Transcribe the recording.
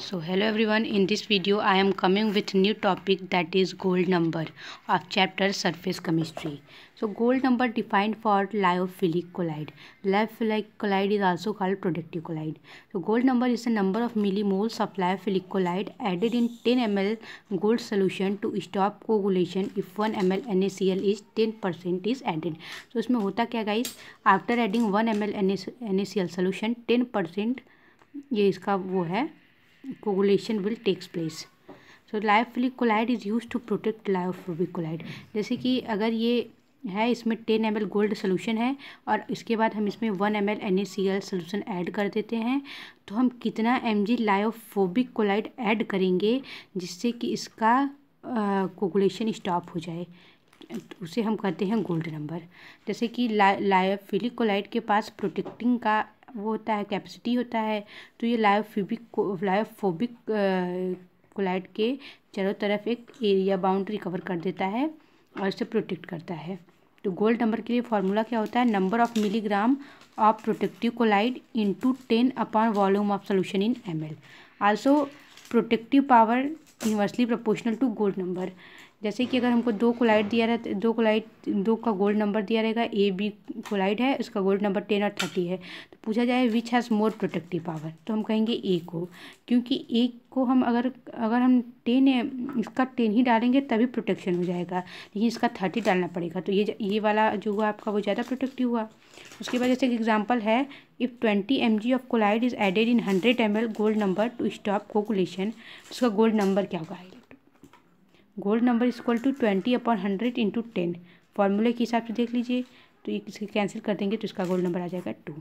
so hello everyone in this video I am coming with new topic that is gold number of chapter surface chemistry so gold number defined for lyophilic colloid lyophilic colloid is also called productive colloid so gold number is the number of millimoles of lyophilic colloid added in ten M L gold solution to stop coagulation if one M L N A C L is ten percent is added so इसमें होता क्या guys after adding one M L N A C L solution ten percent ये इसका वो है coagulation will takes place so lyophilic colloid is use to protect lyophobic colloid जैसे कि अगर ये है इसमें टेन एम गोल्ड सोल्यूशन है और इसके बाद हम इसमें one M L N solution add कर देते हैं तो हम कितना M G lyophobic colloid add करेंगे जिससे कि इसका कोगुलेशन स्टॉप हो जाए उसे हम कहते हैं गोल्ड नंबर जैसे कि ला लायोफिलिक कोलाइड के पास प्रोटेक्टिंग का वो होता है कैपेसिटी होता है तो ये लायोफिबिक लायोफोबिक कोलाइड के चारों तरफ एक एरिया बाउंड्री कवर कर देता है और इसे प्रोटेक्ट करता है तो गोल्ड नंबर के लिए फार्मूला क्या होता है number of milligram of protective colloid into ten upon volume of solution in M L also protective power universally proportional to gold number जैसे कि अगर हमको दो कोलाइट दिया रहता दो कोलाइट दो का गोल्ड नंबर दिया रहेगा ए बी कोलाइट है उसका गोल्ड नंबर टेन और थर्टी है तो पूछा जाए which has more protective power तो हम कहेंगे ए को क्योंकि ए को हम अगर अगर हम टेन इसका टेन ही डालेंगे तभी प्रोटेक्शन हो जाएगा लेकिन इसका थर्टी डालना पड़ेगा तो ये ये वाला जो हुआ आपका वो ज़्यादा प्रोटेक्टिव हुआ उसके बाद जैसे एक एग्जाम्पल है if twenty M G of colloid is added in hundred M L gold number to stop coagulation उसका गोल्ड नंबर क्या होगा gold number equal to twenty upon hundred into ten फार्मूले के हिसाब से देख लीजिए तो इसे कैंसिल कर देंगे तो इसका गोल्ड नंबर आ जाएगा टू